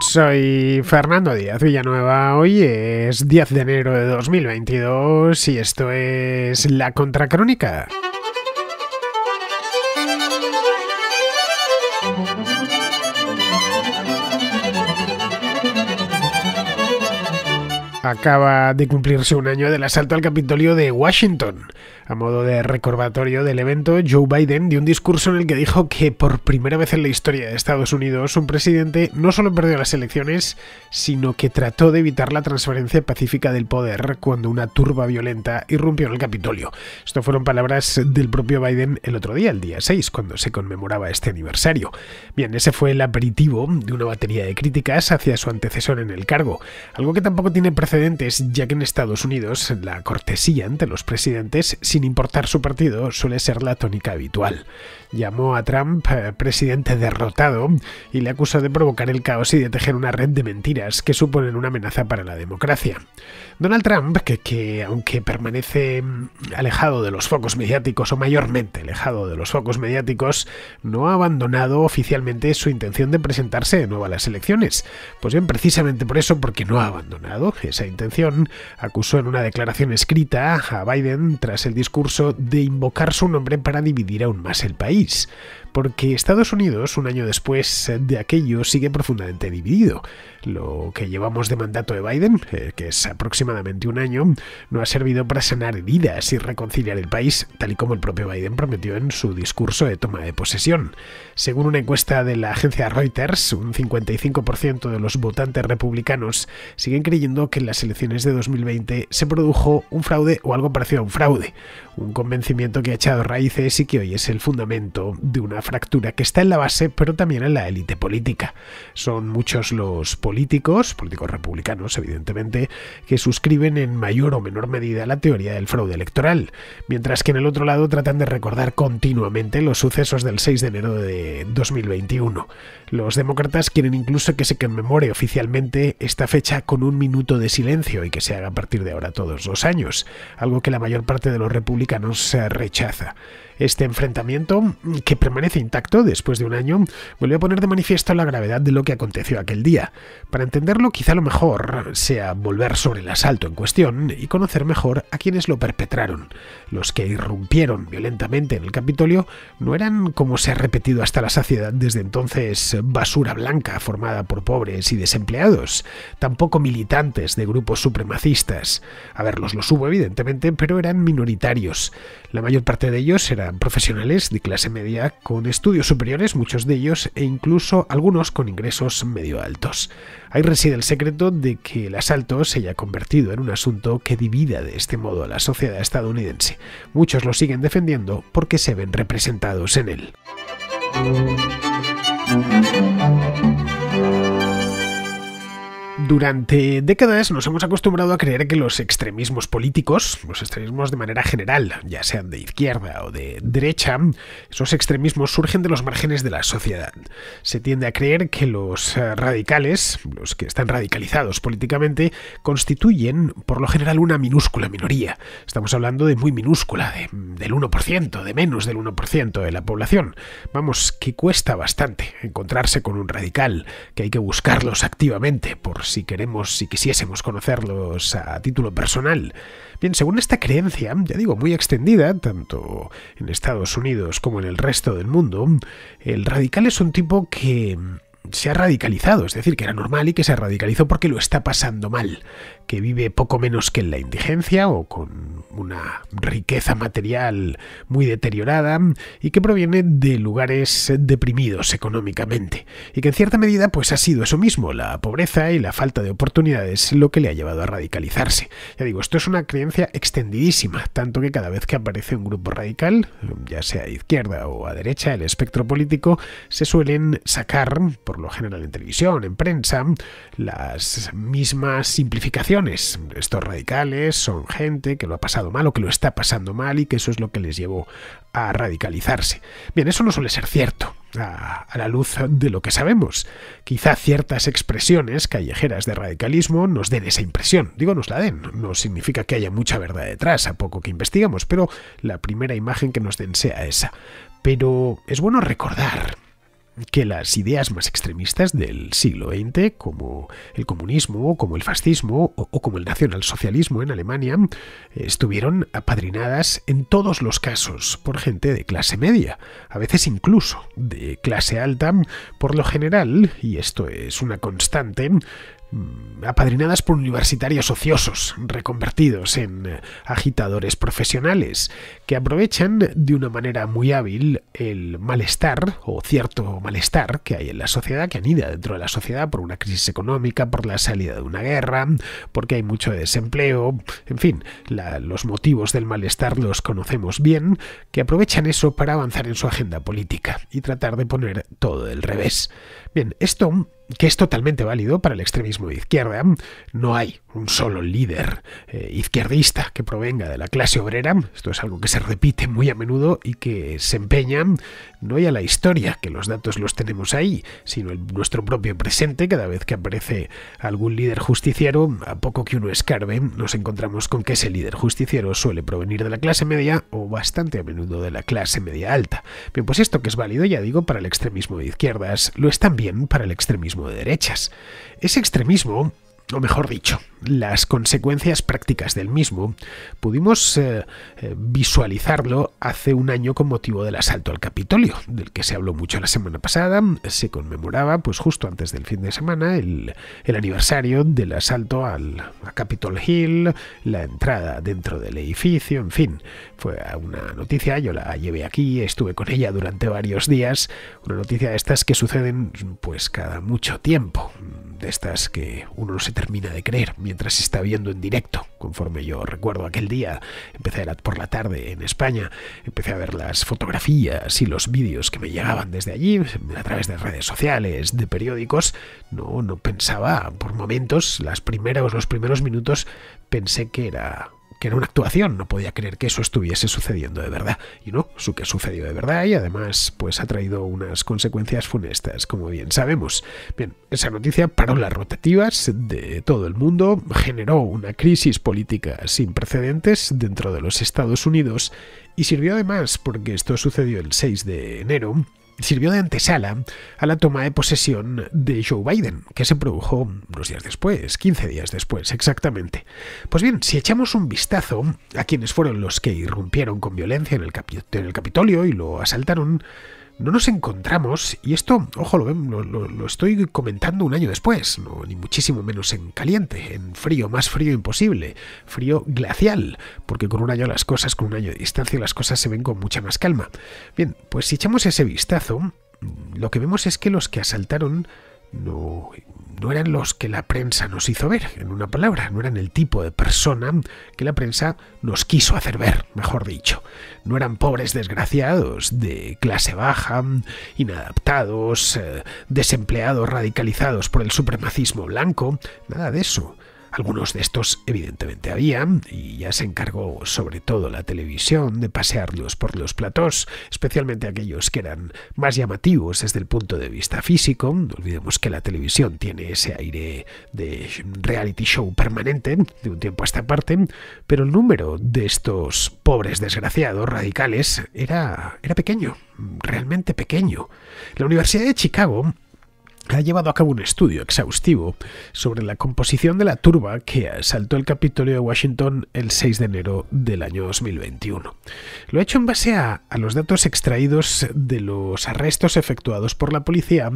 Soy Fernando Díaz Villanueva, hoy es 10 de enero de 2022 y esto es La Contracrónica. acaba de cumplirse un año del asalto al Capitolio de Washington. A modo de recordatorio del evento, Joe Biden dio un discurso en el que dijo que por primera vez en la historia de Estados Unidos un presidente no solo perdió las elecciones, sino que trató de evitar la transferencia pacífica del poder cuando una turba violenta irrumpió en el Capitolio. Esto fueron palabras del propio Biden el otro día, el día 6, cuando se conmemoraba este aniversario. Bien, ese fue el aperitivo de una batería de críticas hacia su antecesor en el cargo, algo que tampoco tiene precedentes ya que en Estados Unidos la cortesía ante los presidentes, sin importar su partido, suele ser la tónica habitual llamó a Trump eh, presidente derrotado y le acusó de provocar el caos y de tejer una red de mentiras que suponen una amenaza para la democracia. Donald Trump, que, que aunque permanece mm, alejado de los focos mediáticos o mayormente alejado de los focos mediáticos, no ha abandonado oficialmente su intención de presentarse de nuevo a las elecciones. Pues bien, precisamente por eso, porque no ha abandonado esa intención, acusó en una declaración escrita a Biden tras el discurso de invocar su nombre para dividir aún más el país. peace porque Estados Unidos, un año después de aquello, sigue profundamente dividido. Lo que llevamos de mandato de Biden, eh, que es aproximadamente un año, no ha servido para sanar heridas y reconciliar el país, tal y como el propio Biden prometió en su discurso de toma de posesión. Según una encuesta de la agencia Reuters, un 55% de los votantes republicanos siguen creyendo que en las elecciones de 2020 se produjo un fraude o algo parecido a un fraude, un convencimiento que ha echado raíces y que hoy es el fundamento de una fractura que está en la base, pero también en la élite política. Son muchos los políticos, políticos republicanos evidentemente, que suscriben en mayor o menor medida la teoría del fraude electoral, mientras que en el otro lado tratan de recordar continuamente los sucesos del 6 de enero de 2021. Los demócratas quieren incluso que se conmemore oficialmente esta fecha con un minuto de silencio y que se haga a partir de ahora todos los años, algo que la mayor parte de los republicanos rechaza. Este enfrentamiento, mm, que permanece intacto después de un año, volvió a poner de manifiesto la gravedad de lo que aconteció aquel día. Para entenderlo, quizá lo mejor sea volver sobre el asalto en cuestión y conocer mejor a quienes lo perpetraron. Los que irrumpieron violentamente en el Capitolio no eran, como se ha repetido hasta la saciedad desde entonces, basura blanca formada por pobres y desempleados, tampoco militantes de grupos supremacistas. A verlos los hubo evidentemente, pero eran minoritarios. La mayor parte de ellos eran profesionales de clase media con estudios superiores, muchos de ellos e incluso algunos con ingresos medio altos. Ahí reside el secreto de que el asalto se haya convertido en un asunto que divida de este modo a la sociedad estadounidense. Muchos lo siguen defendiendo porque se ven representados en él. Durante décadas nos hemos acostumbrado a creer que los extremismos políticos, los extremismos de manera general, ya sean de izquierda o de derecha, esos extremismos surgen de los márgenes de la sociedad. Se tiende a creer que los eh, radicales, los que están radicalizados políticamente, constituyen por lo general una minúscula minoría. Estamos hablando de muy minúscula, del 1%, de menos del 1% de la población. Vamos, que cuesta bastante encontrarse con un radical, que hay que buscarlos activamente por si queremos, si quisiésemos conocerlos a título personal. Bien, según esta creencia, ya digo, muy extendida, tanto en Estados Unidos como en el resto del mundo, el radical es un tipo que se ha radicalizado, es decir, que era normal y que se radicalizó porque lo está pasando mal, que vive poco menos que en la indigencia o con una riqueza material muy deteriorada y que proviene de lugares deprimidos económicamente y que en cierta medida pues ha sido eso mismo, la pobreza y la falta de oportunidades lo que le ha llevado a radicalizarse. Ya digo, esto es una creencia extendidísima, tanto que cada vez que aparece un grupo radical, ya sea a izquierda o a derecha, el espectro político, se suelen sacar por lo general en televisión, en prensa, las mismas simplificaciones. Estos radicales son gente que lo ha pasado mal o que lo está pasando mal y que eso es lo que les llevó a radicalizarse. Bien, eso no suele ser cierto. A, la luz de lo que sabemos. Quizá ciertas expresiones callejeras de radicalismo nos den esa impresión. Digo, nos la den. No significa que haya mucha verdad detrás, a poco que investigamos, pero la primera imagen que nos den sea esa. Pero es bueno recordar que las ideas más extremistas del siglo XX, como el comunismo, como el fascismo o, como el nacionalsocialismo en Alemania, estuvieron apadrinadas en todos los casos por gente de clase media, a veces incluso de clase alta, por lo general, y esto es una constante, Mm, apadrinadas por universitarios ociosos, reconvertidos en eh, agitadores profesionales, que aprovechan de una manera muy hábil el malestar o cierto malestar que hay en la sociedad, que anida dentro de la sociedad por una crisis económica, por la salida de una guerra, porque hay mucho desempleo, en fin, los motivos del malestar los conocemos bien, que aprovechan eso para avanzar en su agenda política y tratar de poner todo del revés. Bien, esto que es totalmente válido para el extremismo de izquierda, no hay un solo líder eh, izquierdista que provenga de la clase obrera. Esto es algo que se repite muy a menudo y que se empeña. no ya la historia, que los datos los tenemos ahí, sino nuestro propio presente. Cada vez que aparece algún líder justiciero, a poco que uno escarbe, nos encontramos con que ese líder justiciero suele provenir de la clase media o bastante a menudo de la clase media alta. Bien, pues esto que es válido, ya digo, para el extremismo de izquierdas, lo es también para el extremismo de derechas. Ese extremismo, o mejor dicho, las consecuencias prácticas del mismo, pudimos eh, eh, visualizarlo hace un año con motivo del asalto al Capitolio, del que se habló mucho la semana pasada, se conmemoraba pues justo antes del fin de semana el, aniversario del asalto al, a Capitol Hill, la entrada dentro del edificio, en fin, fue una noticia, yo la llevé aquí, estuve con ella durante varios días, una noticia de estas que suceden pues cada mucho tiempo, de estas que uno no se termina de creer mientras se está viendo en directo, conforme yo recuerdo aquel día. Empecé a por la tarde en España, empecé a ver las fotografías y los vídeos que me llegaban desde allí, a través de redes sociales, de periódicos. No, no pensaba, por momentos, las primeras, los primeros minutos, pensé que era que era una actuación, no podía creer que eso estuviese sucediendo de verdad. Y no, su que sucedió de verdad y además pues ha traído unas consecuencias funestas, como bien sabemos. Bien, esa noticia paró las rotativas de todo el mundo, generó una crisis política sin precedentes dentro de los Estados Unidos y sirvió además porque esto sucedió el 6 de enero sirvió de antesala a la toma de posesión de Joe Biden, que se produjo unos días después, 15 días después exactamente. Pues bien, si echamos un vistazo a quienes fueron los que irrumpieron con violencia en el, en el Capitolio y lo asaltaron, no nos encontramos, y esto, ojo, lo, estoy comentando un año después, ni muchísimo menos en caliente, en frío, más frío imposible, frío glacial, porque con un año las cosas, con un año de distancia las cosas se ven con mucha más calma. Bien, pues si echamos ese vistazo, lo que vemos es que los que asaltaron no, no eran los que la prensa nos hizo ver, en una palabra, no eran el tipo de persona que la prensa nos quiso hacer ver, mejor dicho. No eran pobres desgraciados, de clase baja, inadaptados, eh, desempleados radicalizados por el supremacismo blanco, nada de eso. Algunos de estos evidentemente había, y ya se encargó sobre todo la televisión de pasearlos por los platós, especialmente aquellos que eran más llamativos desde el punto de vista físico. No olvidemos que la televisión tiene ese aire de reality show permanente de un tiempo a esta parte, pero el número de estos pobres desgraciados radicales era, era pequeño, realmente pequeño. La Universidad de Chicago ha llevado a cabo un estudio exhaustivo sobre la composición de la turba que asaltó el Capitolio de Washington el 6 de enero del año 2021. Lo ha hecho en base a, los datos extraídos de los arrestos efectuados por la policía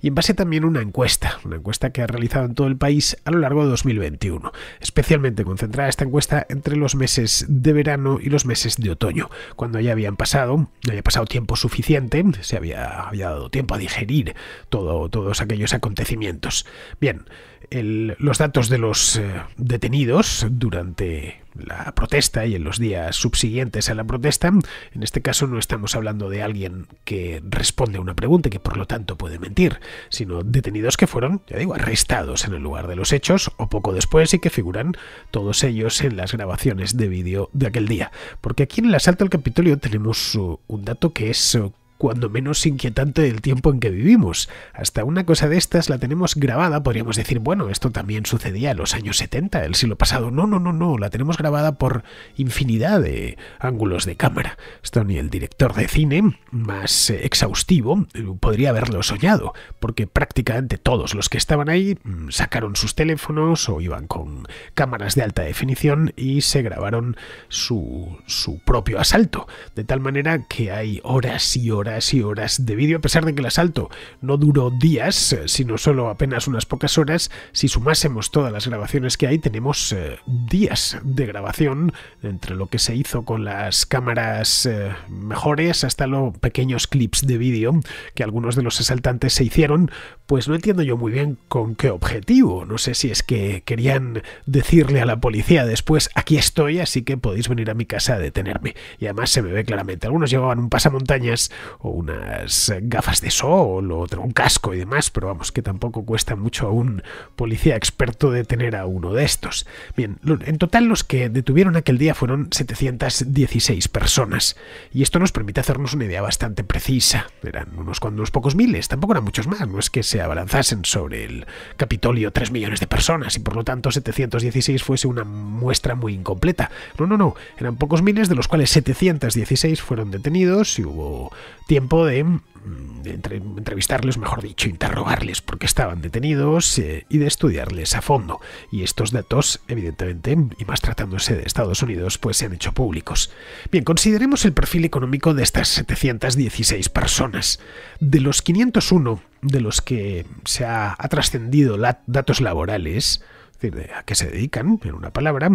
y en base también a una encuesta, una encuesta que ha realizado en todo el país a lo largo de 2021, especialmente concentrada esta encuesta entre los meses de verano y los meses de otoño, cuando ya habían pasado, no había pasado tiempo suficiente, se había, había dado tiempo a digerir todo, todo aquellos acontecimientos. Bien, los datos de los eh, detenidos durante la protesta y en los días subsiguientes a la protesta, en este caso no estamos hablando de alguien que responde a una pregunta y que por lo tanto puede mentir, sino detenidos que fueron, ya digo, arrestados en el lugar de los hechos o poco después y que figuran todos ellos en las grabaciones de vídeo de aquel día. Porque aquí en el asalto al Capitolio tenemos uh, un dato que es uh, cuando menos inquietante del tiempo en que vivimos. Hasta una cosa de estas la tenemos grabada, podríamos decir, bueno, esto también sucedía en los años 70 el siglo pasado. No, no, no, no, la tenemos grabada por infinidad de ángulos de cámara. Esto ni el director de cine más exhaustivo podría haberlo soñado, porque prácticamente todos los que estaban ahí mm, sacaron sus teléfonos o iban con cámaras de alta definición y se grabaron su propio asalto. De tal manera que hay horas y horas y horas de vídeo, a pesar de que el asalto no duró días, eh, sino solo apenas unas pocas horas. Si sumásemos todas las grabaciones que hay, tenemos eh, días de grabación entre lo que se hizo con las cámaras eh, mejores hasta los pequeños clips de vídeo que algunos de los asaltantes se hicieron pues no entiendo yo muy bien con qué objetivo. No sé si es que querían decirle a la policía después, aquí estoy, así que podéis venir a mi casa a detenerme. Y además se me ve claramente. Algunos llevaban un pasamontañas o unas gafas de sol o otro, un casco y demás, pero vamos, que tampoco cuesta mucho a un policía experto detener a uno de estos. Bien, en total los que detuvieron aquel día fueron 716 personas. Y esto nos permite hacernos una idea bastante precisa. Eran unos unos pocos miles, tampoco eran muchos más, no es que sea abalanzasen sobre el Capitolio 3 millones de personas y por lo tanto 716 fuese una muestra muy incompleta. No, no, no, eran pocos miles de los cuales 716 fueron detenidos y hubo tiempo de Mm, entre, entrevistarles, mejor dicho, interrogarles porque estaban detenidos eh, y de estudiarles a fondo. Y estos datos, evidentemente, y más tratándose de Estados Unidos, pues se han hecho públicos. Bien, consideremos el perfil económico de estas 716 personas. De los 501 de los que se ha, trascendido datos laborales, es decir, a qué se dedican, en una palabra,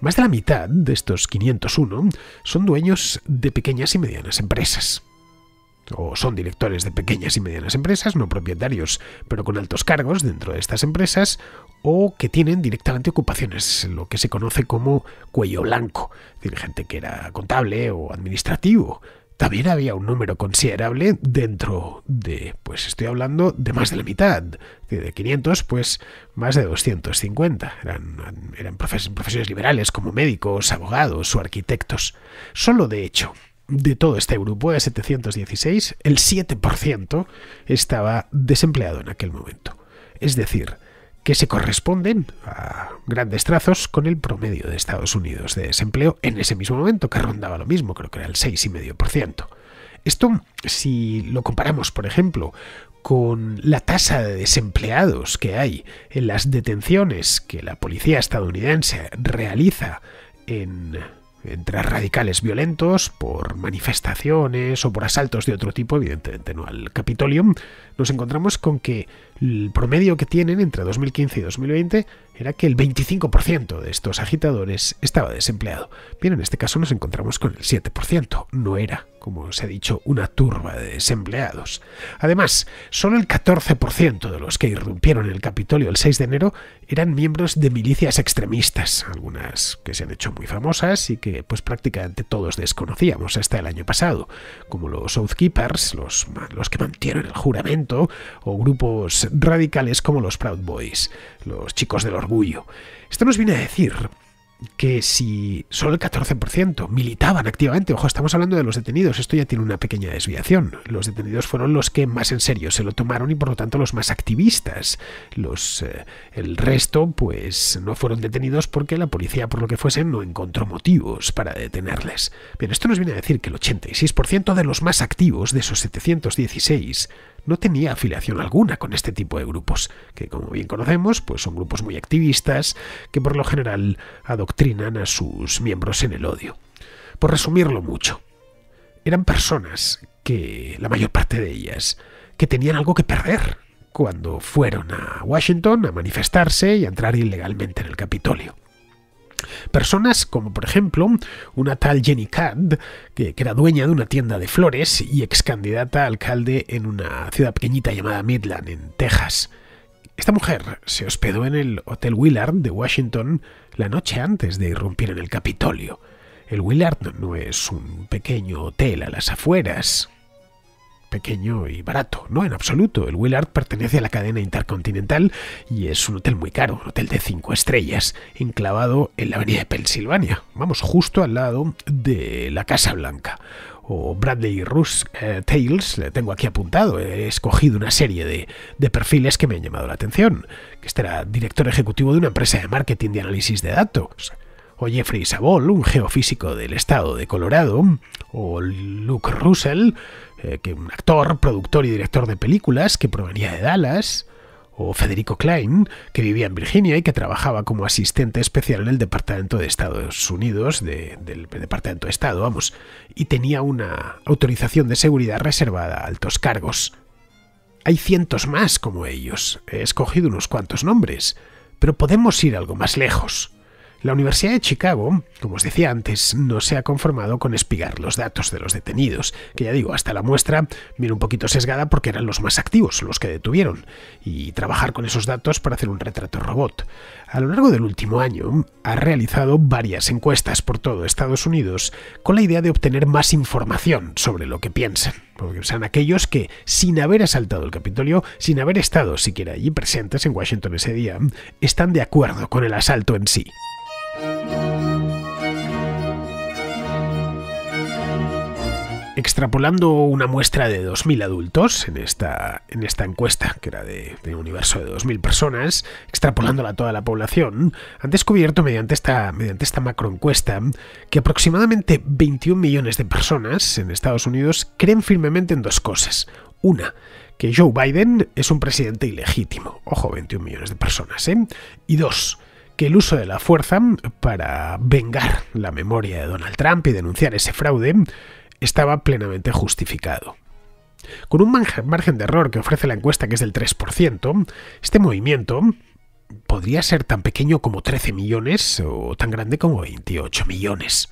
más de la mitad de estos 501 son dueños de pequeñas y medianas empresas o son directores de pequeñas y medianas empresas, no propietarios, pero con altos cargos dentro de estas empresas, o que tienen directamente ocupaciones, lo que se conoce como cuello blanco, es decir, gente que era contable o administrativo. También había un número considerable dentro de, pues estoy hablando de más de la mitad, de 500, pues más de 250. Eran, eran profes, profesiones liberales como médicos, abogados o arquitectos. Solo de hecho, de todo este grupo de 716, el 7% estaba desempleado en aquel momento. Es decir, que se corresponden a grandes trazos con el promedio de Estados Unidos de desempleo en ese mismo momento, que rondaba lo mismo, creo que era el 6,5%. Esto, si lo comparamos, por ejemplo, con la tasa de desempleados que hay en las detenciones que la policía estadounidense realiza en entre radicales violentos, por manifestaciones o por asaltos de otro tipo, evidentemente no al Capitolium, nos encontramos con que el promedio que tienen entre 2015 y 2020 era que el 25% de estos agitadores estaba desempleado. Bien, en este caso nos encontramos con el 7%, no era como se ha dicho, una turba de desempleados. Además, solo el 14% de los que irrumpieron en el Capitolio el 6 de enero eran miembros de milicias extremistas, algunas que se han hecho muy famosas y que pues prácticamente todos desconocíamos hasta el año pasado, como los Oath Keepers, los que mantienen el juramento, o grupos radicales como los Proud Boys, los chicos del orgullo. Esto nos viene a decir que si solo el 14% militaban activamente, ojo, estamos hablando de los detenidos, esto ya tiene una pequeña desviación. Los detenidos fueron los que más en serio se lo tomaron y por lo tanto los más activistas. Los eh, el resto pues no fueron detenidos porque la policía por lo que fuese no encontró motivos para detenerles. Bien, esto nos viene a decir que el 86% de los más activos de esos 716 no tenía afiliación alguna con este tipo de grupos, que como bien conocemos, pues son grupos muy activistas que por lo general adoctrinan a sus miembros en el odio. Por resumirlo mucho, eran personas que, la mayor parte de ellas, que tenían algo que perder cuando fueron a Washington a manifestarse y a entrar ilegalmente en el Capitolio. Personas como por ejemplo una tal Jenny Cadd, que, era dueña de una tienda de flores y ex candidata a alcalde en una ciudad pequeñita llamada Midland, en Texas. Esta mujer se hospedó en el Hotel Willard de Washington la noche antes de irrumpir en el Capitolio. El Willard no es un pequeño hotel a las afueras, pequeño y barato. No, en absoluto. El Willard pertenece a la cadena intercontinental y es un hotel muy caro, un hotel de cinco estrellas, enclavado en la avenida de Pensilvania. Vamos, justo al lado de la Casa Blanca o Bradley Rush eh, Tales, le tengo aquí apuntado, he escogido una serie de, de, perfiles que me han llamado la atención, que este era director ejecutivo de una empresa de marketing de análisis de datos, o Jeffrey Sabol, un geofísico del estado de Colorado, o Luke Russell, eh, que un actor, productor y director de películas que provenía de Dallas, o Federico Klein, que vivía en Virginia y que trabajaba como asistente especial en el Departamento de Estados Unidos, del Departamento de Estado, vamos, y tenía una autorización de seguridad reservada a altos cargos. Hay cientos más como ellos, he escogido unos cuantos nombres, pero podemos ir algo más lejos. La Universidad de Chicago, como os decía antes, no se ha conformado con espigar los datos de los detenidos, que ya digo, hasta la muestra viene un poquito sesgada porque eran los más activos, los que detuvieron, y trabajar con esos datos para hacer un retrato robot. A lo largo del último año, ha realizado varias encuestas por todo Estados Unidos con la idea de obtener más información sobre lo que piensan, porque son aquellos que, sin haber asaltado el Capitolio, sin haber estado siquiera allí presentes en Washington ese día, están de acuerdo con el asalto en sí. extrapolando una muestra de 2.000 adultos en esta, en esta encuesta, que era de, un universo de 2.000 personas, extrapolándola a toda la población, han descubierto mediante esta, mediante esta macroencuesta que aproximadamente 21 millones de personas en Estados Unidos creen firmemente en dos cosas. Una, que Joe Biden es un presidente ilegítimo. Ojo, 21 millones de personas, ¿eh? Y dos, que el uso de la fuerza para vengar la memoria de Donald Trump y denunciar ese fraude estaba plenamente justificado. Con un margen de error que ofrece la encuesta que es del 3%, este movimiento podría ser tan pequeño como 13 millones o tan grande como 28 millones.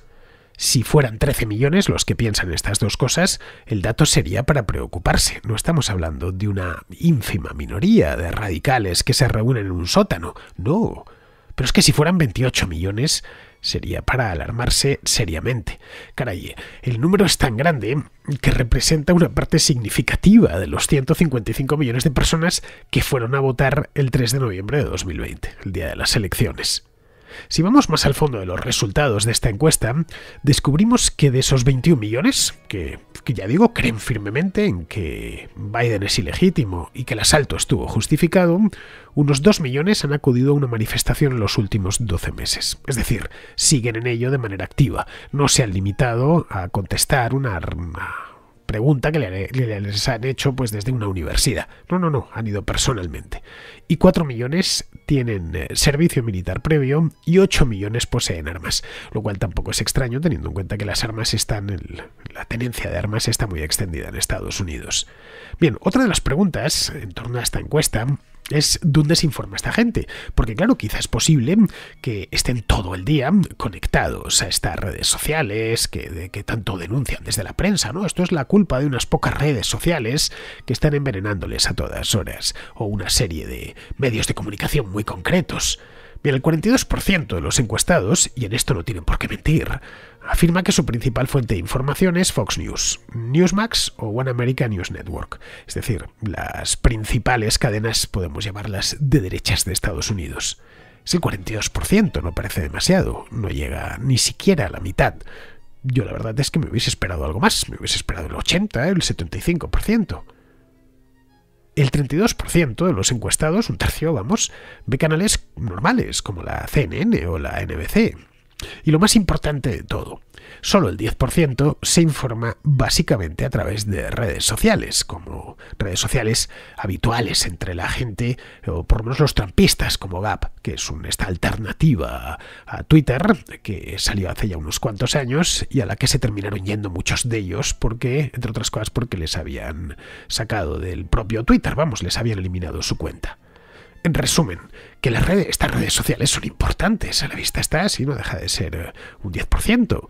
Si fueran 13 millones los que piensan estas dos cosas, el dato sería para preocuparse. No estamos hablando de una ínfima minoría de radicales que se reúnen en un sótano, no. Pero es que si fueran 28 millones, sería para alarmarse seriamente. Caray, el número es tan grande que representa una parte significativa de los 155 millones de personas que fueron a votar el 3 de noviembre de 2020, el día de las elecciones. Si vamos más al fondo de los resultados de esta encuesta, descubrimos que de esos 21 millones, que, que, ya digo creen firmemente en que Biden es ilegítimo y que el asalto estuvo justificado, unos 2 millones han acudido a una manifestación en los últimos 12 meses. Es decir, siguen en ello de manera activa. No se han limitado a contestar una pregunta que les han hecho pues desde una universidad. No, no, no, han ido personalmente. Y 4 millones tienen eh, servicio militar previo y 8 millones poseen armas, lo cual tampoco es extraño teniendo en cuenta que las armas están la tenencia de armas está muy extendida en Estados Unidos. Bien, otra de las preguntas en torno a esta encuesta es dónde se informa esta gente. Porque claro, quizás es posible que estén todo el día conectados a estas redes sociales que, que tanto denuncian desde la prensa, ¿no? Esto es la culpa de unas pocas redes sociales que están envenenándoles a todas horas, o una serie de medios de comunicación muy concretos. Bien, el 42% de los encuestados, y en esto no tienen por qué mentir, afirma que su principal fuente de información es Fox News, Newsmax o One America News Network, es decir, las principales cadenas, podemos llamarlas, de derechas de Estados Unidos. Es el 42%, no parece demasiado, no llega ni siquiera a la mitad. Yo la verdad es que me hubiese esperado algo más, me hubiese esperado el 80, ¿eh? el 75%. El 32% de los encuestados, un tercio, vamos, ve canales normales como la CNN o la NBC, y lo más importante de todo, solo el 10% se informa básicamente a través de redes sociales, como redes sociales habituales entre la gente, o por lo menos los trampistas como Gap, que es esta alternativa a Twitter, que salió hace ya unos cuantos años y a la que se terminaron yendo muchos de ellos, porque, entre otras cosas, porque les habían sacado del propio Twitter, vamos, les habían eliminado su cuenta. En resumen, que las redes, estas redes sociales son importantes, a la vista está, si no deja de ser eh, un 10%,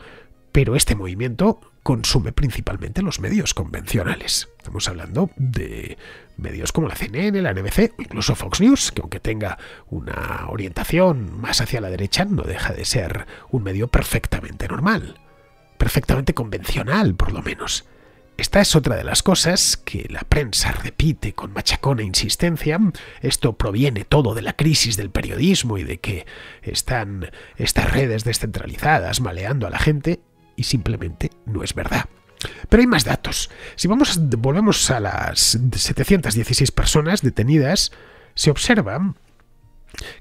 pero este movimiento consume principalmente los medios convencionales. Estamos hablando de medios como la CNN, la NBC, incluso Fox News, que aunque tenga una orientación más hacia la derecha, no deja de ser un medio perfectamente normal, perfectamente convencional por lo menos. Esta es otra de las cosas que la prensa repite con machacona e insistencia. Esto proviene todo de la crisis del periodismo y de que están estas redes descentralizadas maleando a la gente y simplemente no es verdad. Pero hay más datos. Si vamos, volvemos a las 716 personas detenidas, se observa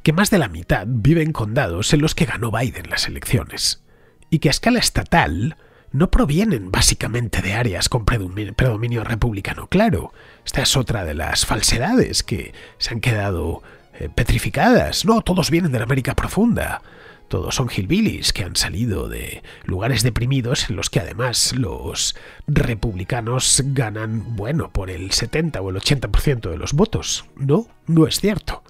que más de la mitad viven en condados en los que ganó Biden las elecciones y que a escala estatal no provienen básicamente de áreas con predominio republicano claro. Esta es otra de las falsedades que se han quedado eh, petrificadas. No, todos vienen de la América profunda. Todos son hillbillies que han salido de lugares deprimidos en los que además los republicanos ganan, bueno, por el 70 o el 80% de los votos. No, no es cierto.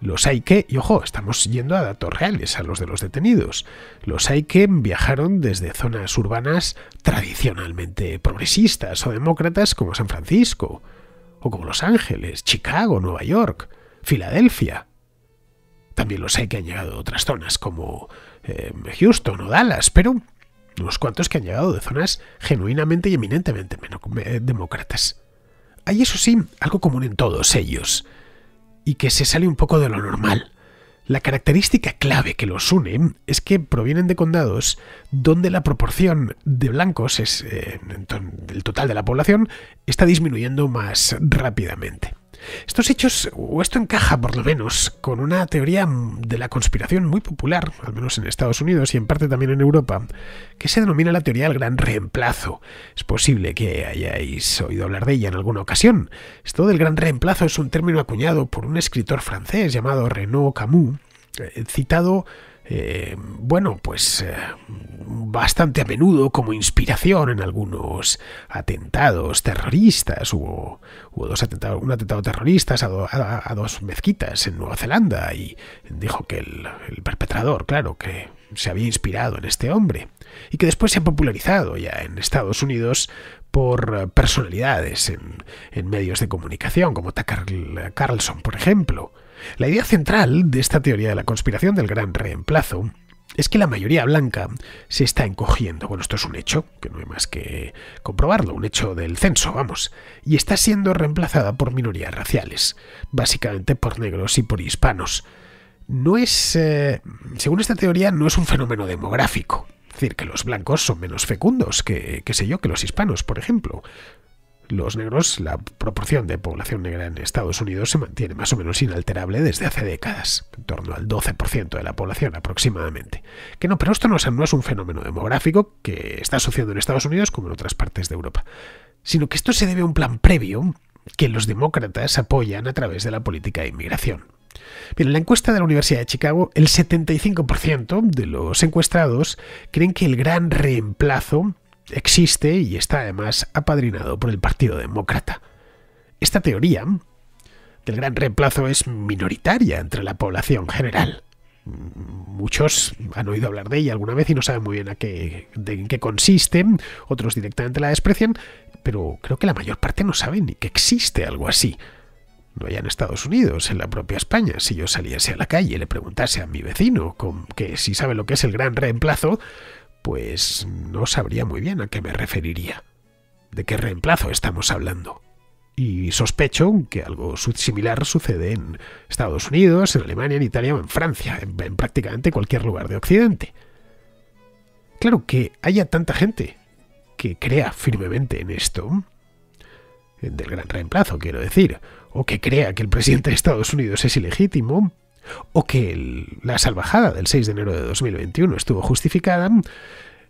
Los hay que, y ojo, estamos yendo a datos reales, a los de los detenidos. Los hay que viajaron desde zonas urbanas tradicionalmente progresistas o demócratas como San Francisco, o como Los Ángeles, Chicago, Nueva York, Filadelfia. También los hay que han llegado de otras zonas como eh, Houston o Dallas, pero unos cuantos que han llegado de zonas genuinamente y eminentemente eh, demócratas. Hay eso sí, algo común en todos ellos y que se sale un poco de lo normal. La característica clave que los une es que provienen de condados donde la proporción de blancos es, eh, del total de la población está disminuyendo más rápidamente. Estos hechos, o esto encaja por lo menos, con una teoría de la conspiración muy popular, al menos en Estados Unidos y en parte también en Europa, que se denomina la teoría del gran reemplazo. Es posible que hayáis oído hablar de ella en alguna ocasión. Esto del gran reemplazo es un término acuñado por un escritor francés llamado Renaud Camus, eh, citado eh, bueno, pues eh, bastante a menudo como inspiración en algunos atentados terroristas. Hubo, dos atentados, un atentado terrorista a, dos mezquitas en Nueva Zelanda y dijo que el, perpetrador, claro, que se había inspirado en este hombre y que después se ha popularizado ya en Estados Unidos por personalidades en, en medios de comunicación, como Tucker Carlson, por ejemplo. La idea central de esta teoría de la conspiración del gran reemplazo es que la mayoría blanca se está encogiendo. Bueno, esto es un hecho, que no hay más que comprobarlo, un hecho del censo, vamos, y está siendo reemplazada por minorías raciales, básicamente por negros y por hispanos. No es, eh, según esta teoría, no es un fenómeno demográfico. Es decir, que los blancos son menos fecundos que, qué sé yo, que los hispanos, por ejemplo los negros, la proporción de población negra en Estados Unidos se mantiene más o menos inalterable desde hace décadas, en torno al 12% de la población aproximadamente. Que no, pero esto no es, un fenómeno demográfico que está sucediendo en Estados Unidos como en otras partes de Europa, sino que esto se debe a un plan previo que los demócratas apoyan a través de la política de inmigración. Bien, en la encuesta de la Universidad de Chicago, el 75% de los encuestados creen que el gran reemplazo existe y está además apadrinado por el Partido Demócrata. Esta teoría del gran reemplazo es minoritaria entre la población general. Muchos han oído hablar de ella alguna vez y no saben muy bien a qué, en qué consiste, otros directamente la desprecian, pero creo que la mayor parte no sabe ni que existe algo así. No hay en Estados Unidos, en la propia España, si yo saliese a la calle y le preguntase a mi vecino con, que si sabe lo que es el gran reemplazo, pues no sabría muy bien a qué me referiría. ¿De qué reemplazo estamos hablando? Y sospecho que algo similar sucede en Estados Unidos, en Alemania, en Italia o en Francia, en, prácticamente cualquier lugar de Occidente. Claro que haya tanta gente que crea firmemente en esto, del gran reemplazo, quiero decir, o que crea que el presidente de Estados Unidos es ilegítimo, o que la salvajada del 6 de enero de 2021 estuvo justificada,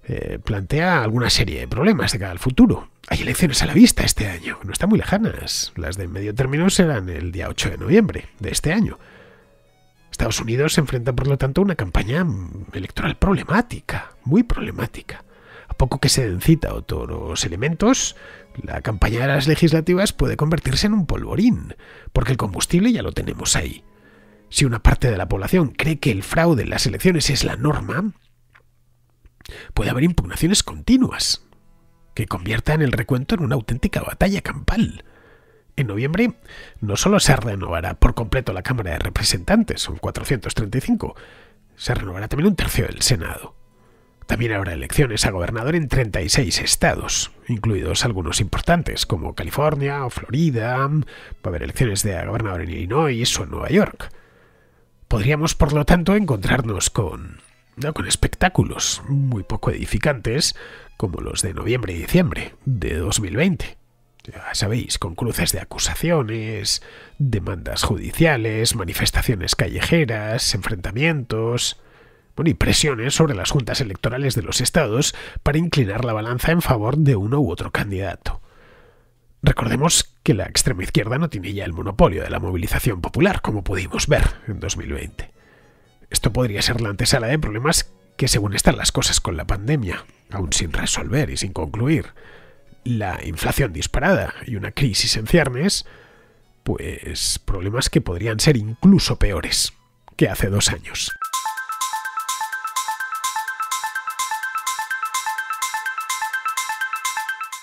eh, plantea alguna serie de problemas de cara al futuro. Hay elecciones a la vista este año, no están muy lejanas. Las de medio término serán el día 8 de noviembre de este año. Estados Unidos se enfrenta, por lo tanto, a una campaña electoral problemática, muy problemática. A poco que se den cita otros elementos, la campaña de las legislativas puede convertirse en un polvorín, porque el combustible ya lo tenemos ahí. Si una parte de la población cree que el fraude en las elecciones es la norma, puede haber impugnaciones continuas que conviertan el recuento en una auténtica batalla campal. En noviembre no solo se renovará por completo la Cámara de Representantes, son 435, se renovará también un tercio del Senado. También habrá elecciones a gobernador en 36 estados, incluidos algunos importantes como California o Florida. Va a haber elecciones de gobernador en Illinois o en Nueva York. Podríamos, por lo tanto, encontrarnos con, con espectáculos muy poco edificantes como los de noviembre y diciembre de 2020. Ya sabéis, con cruces de acusaciones, demandas judiciales, manifestaciones callejeras, enfrentamientos, bueno, y presiones sobre las juntas electorales de los estados para inclinar la balanza en favor de uno u otro candidato. Recordemos que la extrema izquierda no tiene ya el monopolio de la movilización popular, como pudimos ver en 2020. Esto podría ser la antesala de problemas que, según están las cosas con la pandemia, aún sin resolver y sin concluir, la inflación disparada y una crisis en ciernes, pues problemas que podrían ser incluso peores que hace dos años.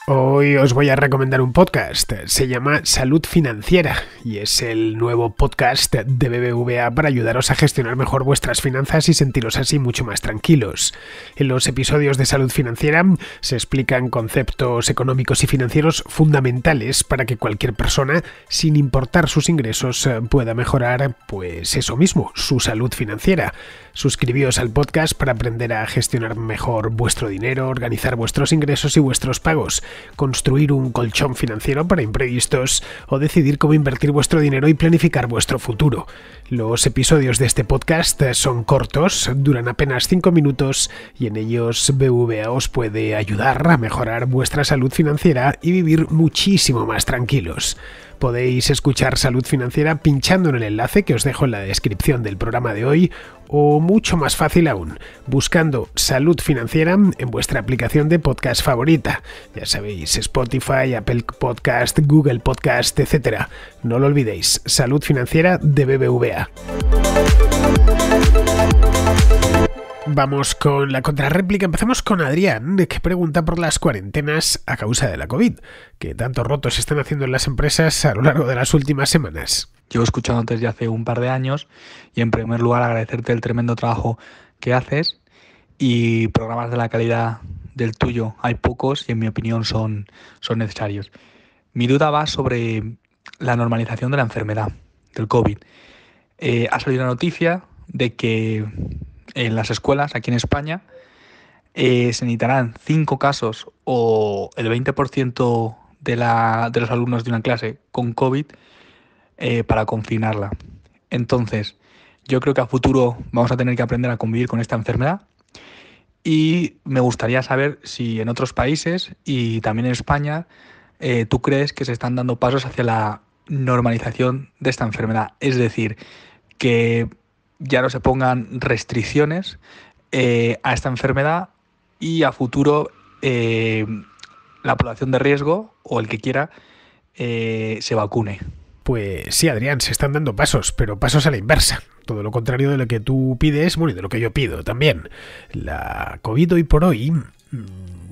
Hoy os voy a recomendar un podcast, se llama Salud Financiera y es el nuevo podcast de BBVA para ayudaros a gestionar mejor vuestras finanzas y sentiros así mucho más tranquilos. En los episodios de Salud Financiera se explican conceptos económicos y financieros fundamentales para que cualquier persona, sin importar sus ingresos, pueda mejorar, pues eso mismo, su salud financiera. Suscribíos al podcast para aprender a gestionar mejor vuestro dinero, organizar vuestros ingresos y vuestros pagos construir un colchón financiero para imprevistos o decidir cómo invertir vuestro dinero y planificar vuestro futuro. Los episodios de este podcast son cortos, duran apenas 5 minutos y en ellos BVA os puede ayudar a mejorar vuestra salud financiera y vivir muchísimo más tranquilos. Podéis escuchar Salud Financiera pinchando en el enlace que os dejo en la descripción del programa de hoy o mucho más fácil aún, buscando Salud Financiera en vuestra aplicación de podcast favorita. Ya sabéis, Spotify, Apple Podcast, Google Podcast, etc. No lo olvidéis, Salud Financiera de BBVA. Vamos con la contrarréplica. Empezamos con Adrián, que pregunta por las cuarentenas a causa de la COVID, que tantos rotos están haciendo en las empresas a lo largo de las últimas semanas. Yo escuchado antes desde hace un par de años y en primer lugar agradecerte el tremendo trabajo que haces y programas de la calidad del tuyo. Hay pocos y en mi opinión son, son necesarios. Mi duda va sobre la normalización de la enfermedad, del COVID. Eh, ha salido la noticia de que en las escuelas aquí en España eh, se necesitarán 5 casos o el 20% de, la, de, los alumnos de una clase con COVID eh, para confinarla. Entonces, yo creo que a futuro vamos a tener que aprender a convivir con esta enfermedad y me gustaría saber si en otros países y también en España eh, tú crees que se están dando pasos hacia la normalización de esta enfermedad. Es decir, que ya no se pongan restricciones eh, a esta enfermedad y a futuro eh, la población de riesgo o el que quiera eh, se vacune. Pues sí, Adrián, se están dando pasos, pero pasos a la inversa. Todo lo contrario de lo que tú pides, bueno, y de lo que yo pido también. La COVID hoy por hoy mm,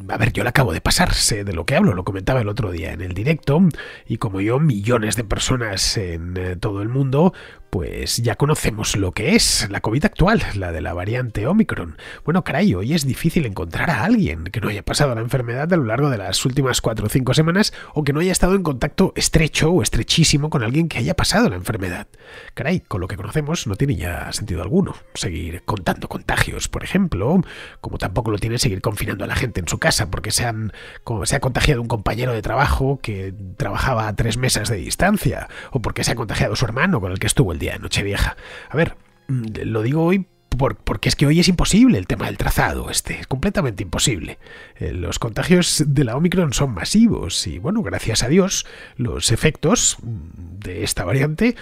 a ver, yo la acabo de pasarse de lo que hablo, lo comentaba el otro día en el directo, y como yo, millones de personas en todo el mundo, pues ya conocemos lo que es la COVID actual, la de la variante Omicron. Bueno, caray, hoy es difícil encontrar a alguien que no haya pasado la enfermedad a lo largo de las últimas cuatro o cinco semanas o que no haya estado en contacto estrecho o estrechísimo con alguien que haya pasado la enfermedad. Caray, con lo que conocemos no tiene ya sentido alguno seguir contando contagios, por ejemplo, como tampoco lo tiene seguir confinando a la gente en su casa porque se, han, como se ha contagiado un compañero de trabajo que trabajaba a tres mesas de distancia o porque se ha contagiado su hermano con el que estuvo el día de Nochevieja. A ver, mm, lo digo hoy porque es que hoy es imposible el tema del trazado, este, es completamente imposible. Eh, los contagios de la Omicron son masivos y, bueno, gracias a Dios, los efectos mm, de esta variante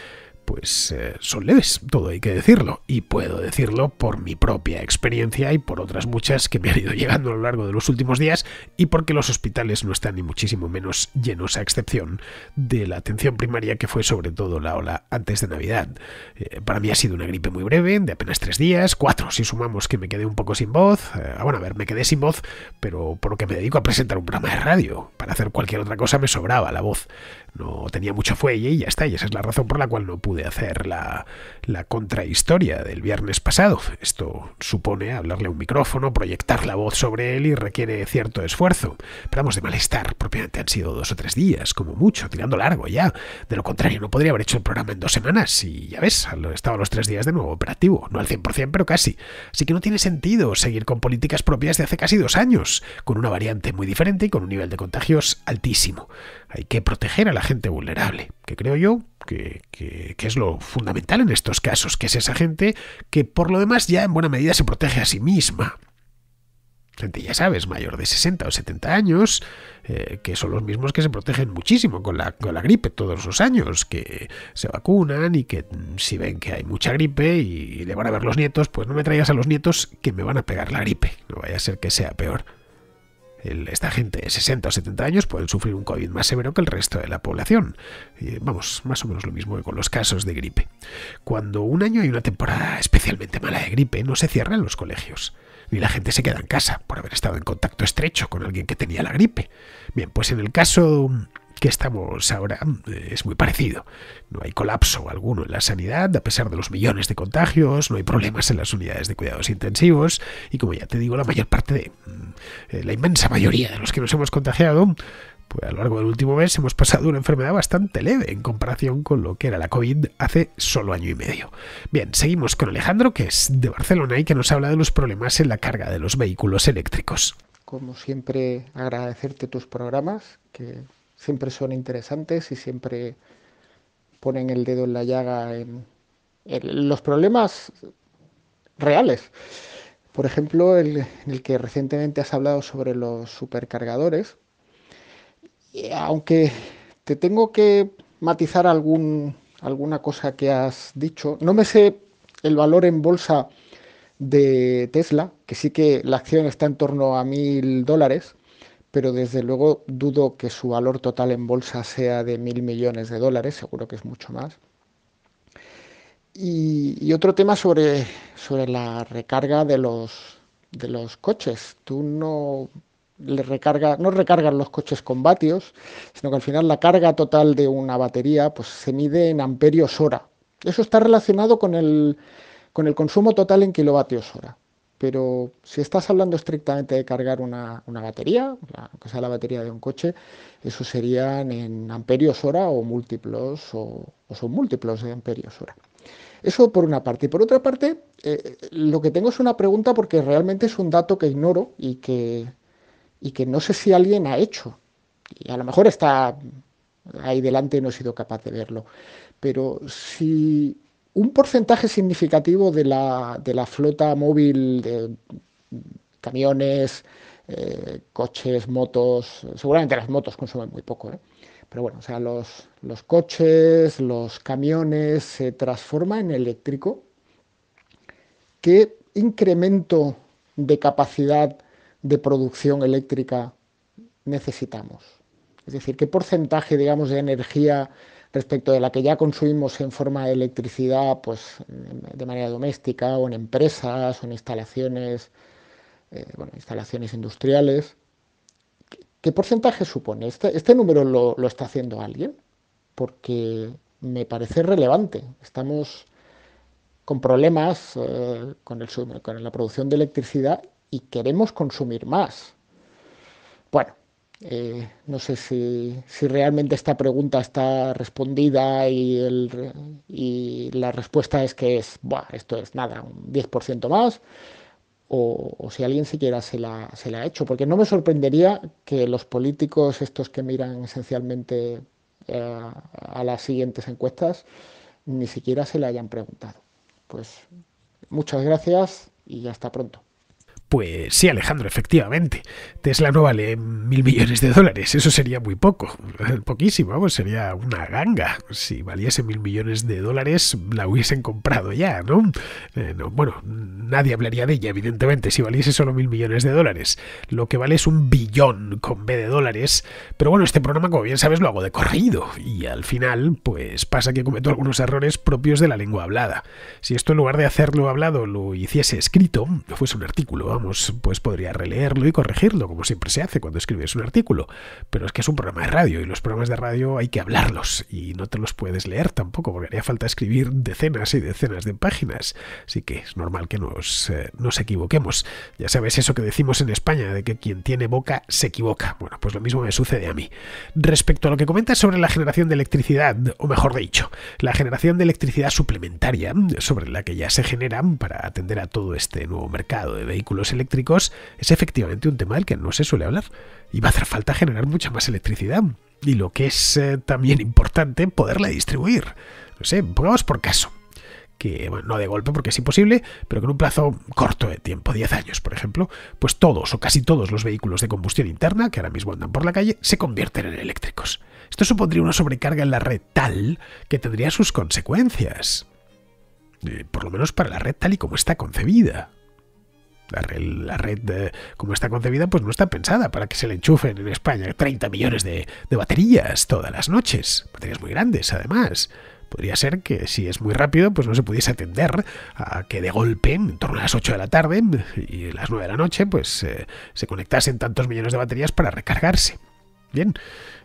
pues eh, son leves, todo hay que decirlo, y puedo decirlo por mi propia experiencia y por otras muchas que me han ido llegando a lo largo de los últimos días y porque los hospitales no están ni muchísimo menos llenos a excepción de la atención primaria que fue sobre todo la ola antes de Navidad. Eh, para mí ha sido una gripe muy breve, de apenas tres días, cuatro si sumamos que me quedé un poco sin voz, eh, ah, bueno, a ver, me quedé sin voz, pero por lo que me dedico a presentar un programa de radio, para hacer cualquier otra cosa me sobraba la voz, no tenía mucho fuelle y ya está, y esa es la razón por la cual no pude de hacer la, la contrahistoria del viernes pasado. Esto supone hablarle a un micrófono, proyectar la voz sobre él y requiere cierto esfuerzo. Pero vamos, de malestar, propiamente han sido dos o tres días, como mucho, tirando largo ya. De lo contrario, no podría haber hecho el programa en dos semanas y ya ves, estado los tres días de nuevo operativo. No al 100%, pero casi. Así que no tiene sentido seguir con políticas propias de hace casi dos años, con una variante muy diferente y con un nivel de contagios altísimo hay que proteger a la gente vulnerable, que creo yo que, es lo fundamental en estos casos, que es esa gente que por lo demás ya en buena medida se protege a sí misma. Gente, ya sabes, mayor de 60 o 70 años, eh, que son los mismos que se protegen muchísimo con la, con la gripe todos los años, que se vacunan y que si ven que hay mucha gripe y le van a ver los nietos, pues no me traigas a los nietos que me van a pegar la gripe, no vaya a ser que sea peor esta gente de 60 o 70 años puede sufrir un COVID más severo que el resto de la población. vamos, más o menos lo mismo con los casos de gripe. Cuando un año hay una temporada especialmente mala de gripe, no se cierran los colegios. Ni la gente se queda en casa por haber estado en contacto estrecho con alguien que tenía la gripe. Bien, pues en el caso que estamos ahora eh, es muy parecido. No hay colapso alguno en la sanidad, a pesar de los millones de contagios, no hay problemas en las unidades de cuidados intensivos y como ya te digo, la mayor parte de, mm, eh, la inmensa mayoría de los que nos hemos contagiado, pues a lo largo del último mes hemos pasado una enfermedad bastante leve en comparación con lo que era la COVID hace solo año y medio. Bien, seguimos con Alejandro, que es de Barcelona y que nos habla de los problemas en la carga de los vehículos eléctricos. Como siempre, agradecerte tus programas, que siempre son interesantes y siempre ponen el dedo en la llaga en, los problemas reales. Por ejemplo, el, en el que recientemente has hablado sobre los supercargadores. Y aunque te tengo que matizar algún, alguna cosa que has dicho, no me sé el valor en bolsa de Tesla, que sí que la acción está en torno a mil dólares, pero desde luego dudo que su valor total en bolsa sea de mil millones de dólares, seguro que es mucho más. Y, otro tema sobre, sobre la recarga de los, de los coches. Tú no le recarga, no recargan los coches con vatios, sino que al final la carga total de una batería pues, se mide en amperios hora. Eso está relacionado con con el consumo total en kilovatios hora. Pero si estás hablando estrictamente de cargar una, batería, aunque sea la batería de un coche, eso serían en amperios hora o múltiplos, o, son múltiplos de amperios hora. Eso por una parte. Y por otra parte, eh, lo que tengo es una pregunta porque realmente es un dato que ignoro y que, y que no sé si alguien ha hecho. Y a lo mejor está ahí delante y no he sido capaz de verlo. Pero si un porcentaje significativo de la, flota móvil de camiones, eh, coches, motos, seguramente las motos consumen muy poco, ¿eh? pero bueno, o sea, los, los coches, los camiones se transforman en eléctrico. ¿Qué incremento de capacidad de producción eléctrica necesitamos? Es decir, ¿qué porcentaje, digamos, de energía respecto de la que ya consumimos en forma de electricidad pues, de manera doméstica o en empresas o en instalaciones, eh, bueno, instalaciones industriales. ¿Qué, porcentaje supone? ¿Este, este número lo, está haciendo alguien? Porque me parece relevante. Estamos con problemas eh, con, el, con la producción de electricidad y queremos consumir más. Bueno, eh, no sé si, realmente esta pregunta está respondida y, la respuesta es que es, Buah, esto es nada, un 10% más, o, si alguien siquiera se la, se la ha hecho, porque no me sorprendería que los políticos, estos que miran esencialmente eh, a las siguientes encuestas, ni siquiera se la hayan preguntado. Pues muchas gracias y hasta pronto. Pues sí, Alejandro, efectivamente. Tesla no vale mil millones de dólares. Eso sería muy poco. Poquísimo, pues sería una ganga. Si valiese mil millones de dólares, la hubiesen comprado ya, eh, ¿no? Bueno, nadie hablaría de ella, evidentemente, si valiese solo mil millones de dólares. Lo que vale es un billón con B de dólares. Pero bueno, este programa, como bien sabes, lo hago de corrido. Y al final, pues pasa que cometo algunos errores propios de la lengua hablada. Si esto en lugar de hacerlo hablado lo hiciese escrito, fuese un artículo, pues, pues podría releerlo y corregirlo, como siempre se hace cuando escribes un artículo. Pero es que es un programa de radio y los programas de radio hay que hablarlos y no te los puedes leer tampoco, porque haría falta escribir decenas y decenas de páginas. Así que es normal que nos, eh, nos equivoquemos. Ya sabes eso que decimos en España, de que quien tiene boca se equivoca. Bueno, pues lo mismo me sucede a mí. Respecto a lo que comentas sobre la generación de electricidad, o mejor dicho, la generación de electricidad suplementaria sobre la que ya se generan para atender a todo este nuevo mercado de vehículos eléctricos es efectivamente un tema del que no se suele hablar y va a hacer falta generar mucha más electricidad. Y lo que es eh, también importante, poderla distribuir. No sé, pongamos por caso que bueno, no de golpe porque es imposible, pero que en un plazo corto de tiempo, 10 años por ejemplo, pues todos o casi todos los vehículos de combustión interna que ahora mismo andan por la calle se convierten en eléctricos. Esto supondría una sobrecarga en la red tal que tendría sus consecuencias. Eh, por lo menos para la red tal y como está concebida. La red, como está concebida, pues no está pensada para que se le enchufen en España 30 millones de, baterías todas las noches. Baterías muy grandes, además. Podría ser que si es muy rápido, pues no se pudiese atender a que de golpe, en torno a las 8 de la tarde y las 9 de la noche, pues eh, se conectasen tantos millones de baterías para recargarse. Bien,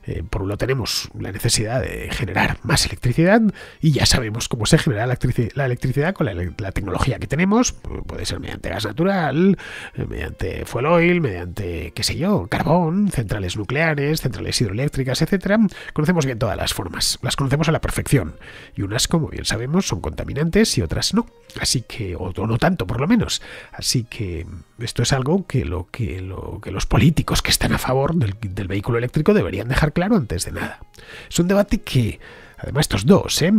eh, por un lado tenemos la necesidad de generar más electricidad y ya sabemos cómo se genera la, electricidad con la, tecnología que tenemos. Puede ser mediante gas natural, eh, mediante fuel oil, mediante, qué sé yo, carbón, centrales nucleares, centrales hidroeléctricas, etc. Conocemos bien todas las formas, las conocemos a la perfección. Y unas, como bien sabemos, son contaminantes y otras no. Así que, o, no tanto por lo menos. Así que esto es algo que, lo, que, que los políticos que están a favor del, del vehículo eléctrico deberían dejar claro antes de nada. Es un debate que, además estos dos, ¿eh?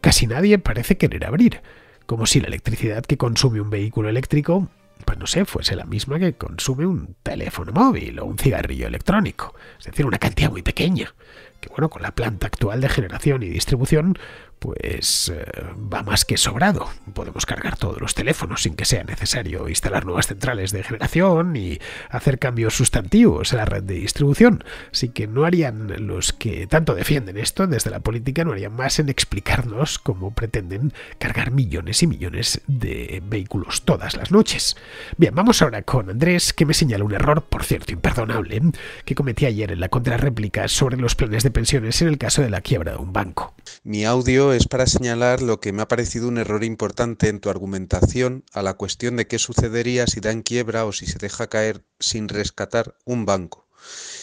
casi nadie parece querer abrir, como si la electricidad que consume un vehículo eléctrico, pues no sé, fuese la misma que consume un teléfono móvil o un cigarrillo electrónico, es decir, una cantidad muy pequeña, que bueno, con la planta actual de generación y distribución pues eh, va más que sobrado. Podemos cargar todos los teléfonos sin que sea necesario instalar nuevas centrales de generación y hacer cambios sustantivos en la red de distribución. Así que no harían los que tanto defienden esto desde la política, no harían más en explicarnos cómo pretenden cargar millones y millones de vehículos todas las noches. Bien, vamos ahora con Andrés, que me señala un error, por cierto, imperdonable, que cometí ayer en la contrarréplica sobre los planes de pensiones en el caso de la quiebra de un banco. Mi audio es para señalar lo que me ha parecido un error importante en tu argumentación a la cuestión de qué sucedería si da en quiebra o si se deja caer sin rescatar un banco.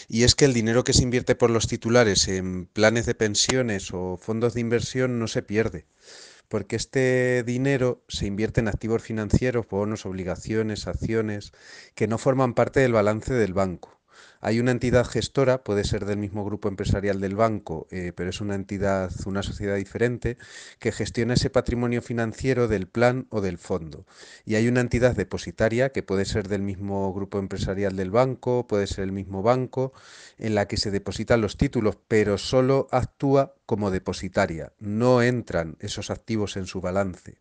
Y es que el dinero que se invierte por los titulares en planes de pensiones o fondos de inversión no se pierde, porque este dinero se invierte en activos financieros, bonos, obligaciones, acciones, que no forman parte del balance del banco. Hay una entidad gestora, puede ser del mismo grupo empresarial del banco, eh, pero es una entidad, una sociedad diferente, que gestiona ese patrimonio financiero del plan o del fondo. Y hay una entidad depositaria, que puede ser del mismo grupo empresarial del banco, puede ser el mismo banco, en la que se depositan los títulos, pero solo actúa como depositaria. No entran esos activos en su balance.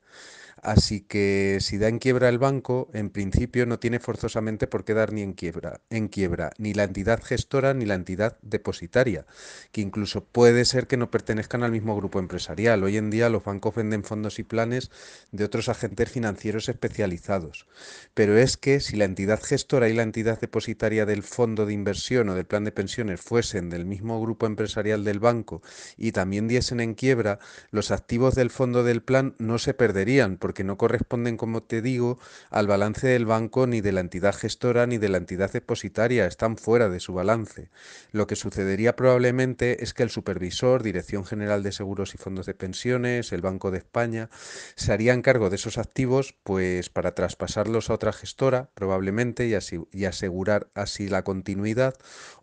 Así que si da en quiebra el banco, en principio no tiene forzosamente por qué dar ni en quiebra, en quiebra ni la entidad gestora ni la entidad depositaria, que incluso puede ser que no pertenezcan al mismo grupo empresarial. Hoy en día los bancos venden fondos y planes de otros agentes financieros especializados. Pero es que si la entidad gestora y la entidad depositaria del fondo de inversión o del plan de pensiones fuesen del mismo grupo empresarial del banco y también diesen en quiebra, los activos del fondo del plan no se perderían porque no corresponden, como te digo, al balance del banco ni de la entidad gestora ni de la entidad depositaria, están fuera de su balance. Lo que sucedería probablemente es que el supervisor, Dirección General de Seguros y Fondos de Pensiones, el Banco de España, se harían cargo de esos activos pues para traspasarlos a otra gestora, probablemente, y, así, y asegurar así la continuidad,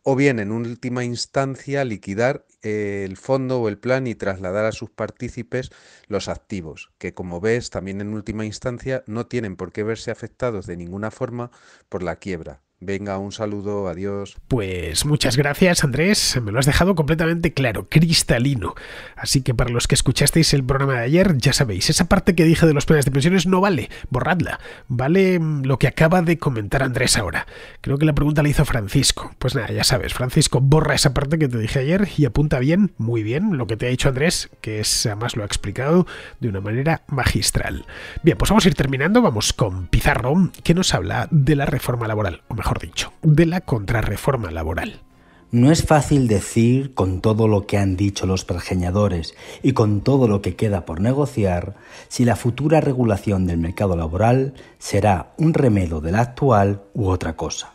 o bien en última instancia liquidar el fondo o el plan y trasladar a sus partícipes los activos, que como ves también en última instancia no tienen por qué verse afectados de ninguna forma por la quiebra, Venga, un saludo, adiós. Pues muchas gracias, Andrés. Me lo has dejado completamente claro, cristalino. Así que para los que escuchasteis el programa de ayer, ya sabéis, esa parte que dije de los planes de pensiones no vale, borradla. Vale mm, lo que acaba de comentar Andrés ahora. Creo que la pregunta la hizo Francisco. Pues nada, ya sabes, Francisco, borra esa parte que te dije ayer y apunta bien, muy bien, lo que te ha dicho Andrés, que es además lo ha explicado de una manera magistral. Bien, pues vamos a ir terminando, vamos con Pizarro, que nos habla de la reforma laboral, o dicho, de la contrarreforma laboral. No es fácil decir, con todo lo que han dicho los pergeñadores y con todo lo que queda por negociar, si la futura regulación del mercado laboral será un remedo de la actual u otra cosa.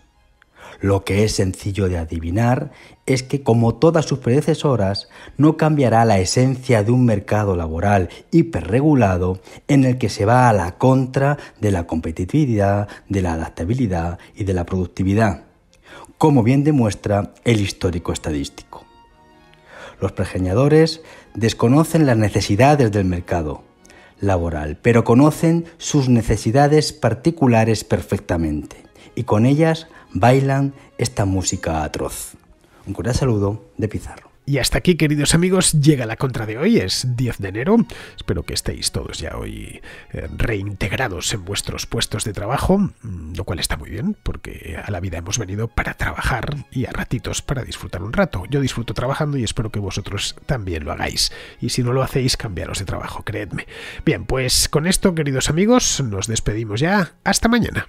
Lo que es sencillo de adivinar es que, como todas sus predecesoras, no cambiará la esencia de un mercado laboral hiperregulado en el que se va a la contra de la competitividad, de la adaptabilidad y de la productividad, como bien demuestra el histórico estadístico. Los pregeñadores desconocen las necesidades del mercado laboral, pero conocen sus necesidades particulares perfectamente y con ellas bailan esta música atroz. Un cordial saludo de Pizarro. Y hasta aquí, queridos amigos, llega la contra de hoy, es 10 de enero. Espero que estéis todos ya hoy eh, reintegrados en vuestros puestos de trabajo, mm, lo cual está muy bien, porque a la vida hemos venido para trabajar y a ratitos para disfrutar un rato. Yo disfruto trabajando y espero que vosotros también lo hagáis. Y si no lo hacéis, cambiaros de trabajo, creedme. Bien, pues con esto, queridos amigos, nos despedimos ya. Hasta mañana.